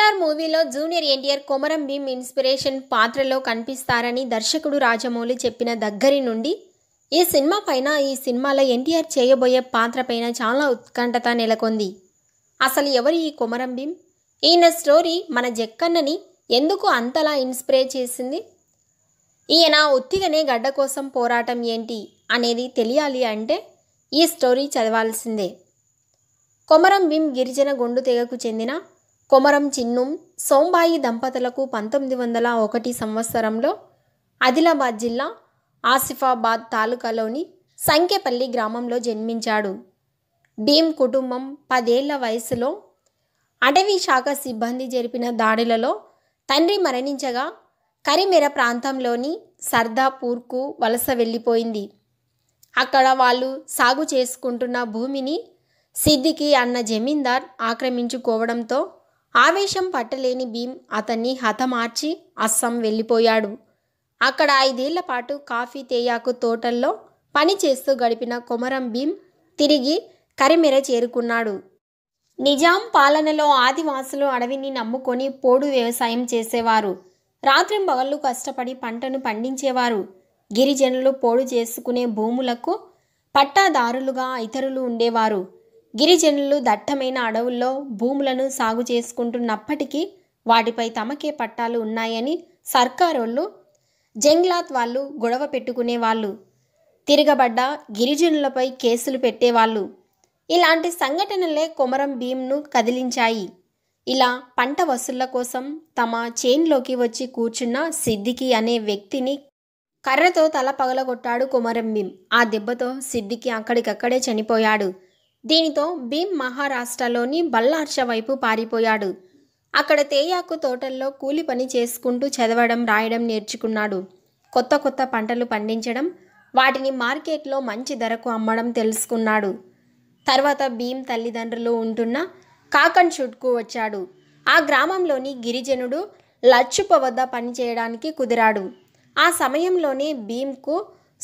ఎన్టీఆర్ మూవీలో junior NTR Komaram Bheem inspiration పాత్రలో కనిపిస్తారని దర్శకుడు రాజమౌళి చెప్పిన దగ్గరి నుండి ఈ సినిమా పైన ఈ సినిమాలో ఎన్టీఆర్ చేయబోయే పాత్ర పైన చాలా ఉత్కంఠత నెలకొంది అసలు ఎవరు ఈ కొమరం భీమ్ ఈయన స్టోరీ మన జక్కన్నని ఎందుకు అంతలా ఇన్స్పిరే చేసింది ఈయన ఒత్తిగనే గడ్డ కోసం పోరాటం ఏంటి అనేది తెలియాలి అంటే ఈ స్టోరీ చదవాల్సిందే కొమరం భీమ్ గిరిజన గొండు తెగకు చెందిన కొమరం చిన్నుం సోంబాయి దంపతులకు పంతొమ్మిది వందల ఒకటి సంవత్సరంలో ఆదిలాబాద్ జిల్లా ఆసిఫాబాద్ తాలూకాలోని సంఖ్యపల్లి గ్రామంలో జన్మించాడు భీమ్ కుటుంబం పదేళ్ల వయసులో అటవీ శాఖ సిబ్బంది జరిపిన దాడులలో తండ్రి మరణించగా కరిమెర ప్రాంతంలోని సర్దాపూర్కు వలస వెళ్ళిపోయింది అక్కడ వాళ్ళు సాగు చేసుకుంటున్న భూమిని సిద్దికి అన్న జమీందార్ ఆక్రమించుకోవడంతో ఆవేశం పట్టలేని భీమ్ అతన్ని హతమార్చి అస్సాం వెళ్ళిపోయాడు అక్కడ ఐదేళ్ల పాటు కాఫీ తేయాకు తోటల్లో పనిచేస్తూ గడిపిన కొమరం భీమ్ తిరిగి కరిమెర చేరుకున్నాడు నిజాం పాలనలో ఆదివాసులు అడవిని నమ్ముకొని పోడు వ్యవసాయం చేసేవారు రాత్రింబగళ్ళు కష్టపడి పంటను పండించేవారు గిరిజనులు పోడు చేసుకునే భూములకు పట్టాదారులుగా ఇతరులు ఉండేవారు గిరిజనులు దట్టమైన అడవుల్లో భూములను సాగు చేసుకుంటున్నప్పటికీ వాటిపై తమకే పట్టాలు ఉన్నాయని సర్కారోళ్ళు జంగ్లాత్ వాళ్ళు గొడవ పెట్టుకునేవాళ్ళు తిరగబడ్డ గిరిజనులపై కేసులు పెట్టేవాళ్ళు ఇలాంటి సంఘటనలే కొమరం భీంను కదిలించాయి ఇలా పంట వసూళ్ల కోసం తమ చేన్లోకి వచ్చి కూర్చున్న సిద్దికి అనే వ్యక్తిని కర్రతో తల పగలగొట్టాడు కొమరం భీం ఆ దెబ్బతో సిద్దికి అక్కడికక్కడే చనిపోయాడు దీనితో భీమ్ మహారాష్ట్రలోని బల్లార్ష వైపు పారిపోయాడు అక్కడ తేయాకు తోటల్లో కూలి పని చేసుకుంటూ చదవడం రాయడం నేర్చుకున్నాడు కొత్త కొత్త పంటలు పండించడం వాటిని మార్కెట్లో మంచి ధరకు అమ్మడం తెలుసుకున్నాడు తర్వాత భీమ్ తల్లిదండ్రులు ఉంటున్న కాకన్షుడ్కు వచ్చాడు ఆ గ్రామంలోని గిరిజనుడు లచ్చుప వద్ద పనిచేయడానికి కుదిరాడు ఆ సమయంలోనే భీమ్కు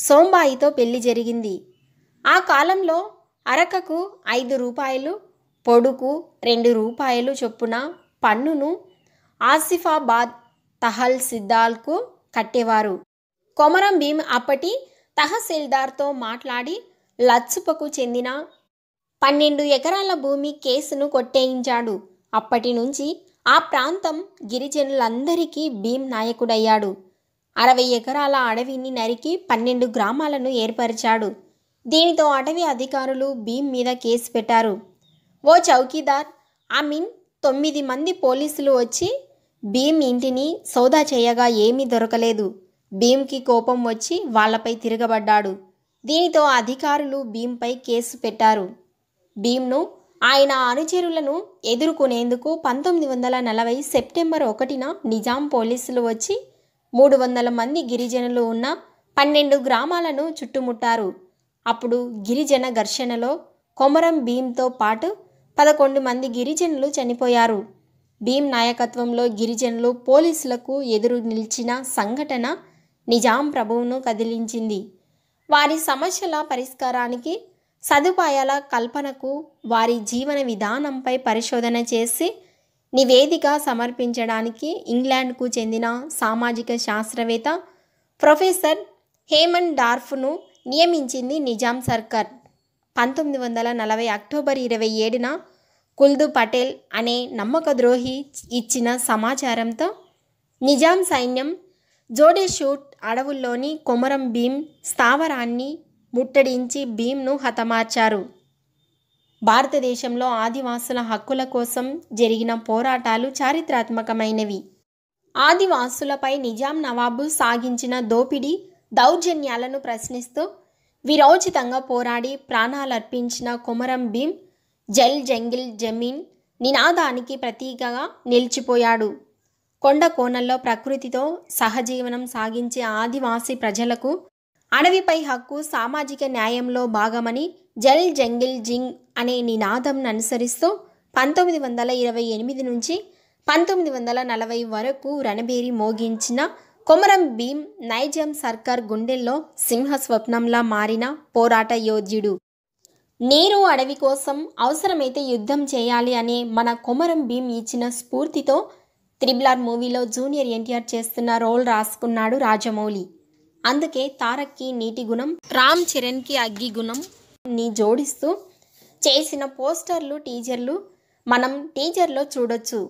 సోంబాయితో పెళ్లి జరిగింది ఆ కాలంలో అరకకు ఐదు రూపాయలు పొడుకు రెండు రూపాయలు చొప్పున పన్నును ఆసిఫాబాద్ తహల్ సిద్దాల్కు కట్టేవారు కొమరం భీమ్ అప్పటి తహసీల్దార్తో మాట్లాడి లచ్చుపకు చెందిన పన్నెండు ఎకరాల భూమి కేసును కొట్టేయించాడు అప్పటి నుంచి ఆ ప్రాంతం గిరిజనులందరికీ భీమ్ నాయకుడయ్యాడు అరవై ఎకరాల అడవిని నరికి పన్నెండు గ్రామాలను ఏర్పరిచాడు దీనితో అటవీ అధికారులు భీమ్ మీద కేసు పెట్టారు ఓ చౌకీదార్ ఐ మీన్ తొమ్మిది మంది పోలీసులు వచ్చి భీమ్ ఇంటిని సౌదా చేయగా ఏమీ దొరకలేదు భీమ్కి కోపం వచ్చి వాళ్లపై తిరగబడ్డాడు దీనితో అధికారులు భీంపై కేసు పెట్టారు భీమ్ను ఆయన అనుచరులను ఎదుర్కొనేందుకు పంతొమ్మిది వందల నలభై సెప్టెంబర్ ఒకటిన నిజాం పోలీసులు వచ్చి మూడు వందల మంది గిరిజనులు ఉన్న పన్నెండు గ్రామాలను చుట్టుముట్టారు అప్పుడు గిరిజన ఘర్షణలో కొమరం భీమ్తో పాటు పదకొండు మంది గిరిజనులు చనిపోయారు భీం నాయకత్వంలో గిరిజనులు పోలీసులకు ఎదురు నిలిచిన సంఘటన నిజాం ప్రభువును కదిలించింది వారి సమస్యల పరిష్కారానికి సదుపాయాల కల్పనకు వారి జీవన విధానంపై పరిశోధన చేసి నివేదిక సమర్పించడానికి ఇంగ్లాండ్కు చెందిన సామాజిక శాస్త్రవేత్త ప్రొఫెసర్ హేమన్ డార్ఫ్ను నియమించింది నిజాం సర్కార్ పంతొమ్మిది వందల నలభై అక్టోబర్ ఇరవై ఏడున కుల్దు పటేల్ అనే నమ్మక ద్రోహి ఇచ్చిన సమాచారంతో నిజాం సైన్యం జోడేషూట్ అడవుల్లోని కొమరం భీమ్ స్థావరాన్ని ముట్టడించి భీమ్ను హతమార్చారు భారతదేశంలో ఆదివాసుల హక్కుల కోసం జరిగిన పోరాటాలు చారిత్రాత్మకమైనవి ఆదివాసులపై నిజాం నవాబు సాగించిన దోపిడీ దౌర్జన్యాలను ప్రశ్నిస్తూ విరోచితంగా పోరాడి ప్రాణాలు అర్పించిన కొమరం భీమ్ జల్ జంగిల్ జమీన్ నినాదానికి ప్రతీకగా నిలిచిపోయాడు కొండ కోణల్లో ప్రకృతితో సహజీవనం సాగించే ఆదివాసీ ప్రజలకు అడవిపై హక్కు సామాజిక న్యాయంలో భాగమని జల్ జంగిల్ జింగ్ అనే నినాదం అనుసరిస్తూ పంతొమ్మిది వందల ఇరవై ఎనిమిది నుంచి పంతొమ్మిది వందల నలభై వరకు రణబేరి మోగించిన కొమరం భీమ్ నైజాం సర్కార్ గుండెల్లో సింహ స్వప్నంలా మారిన పోరాట యోధ్యుడు నేరు అడవి కోసం అవసరమైతే యుద్ధం చేయాలి అనే మన కొమరం భీమ్ ఇచ్చిన స్ఫూర్తితో త్రిబులార్ మూవీలో జూనియర్ ఎన్టీఆర్ చేస్తున్న రోల్ రాసుకున్నాడు రాజమౌళి అందుకే తారక్కి నీటి గుణం రామ్ చరణ్కి అగ్గి గుణం ని జోడిస్తూ చేసిన పోస్టర్లు టీజర్లు మనం టీజర్లో చూడొచ్చు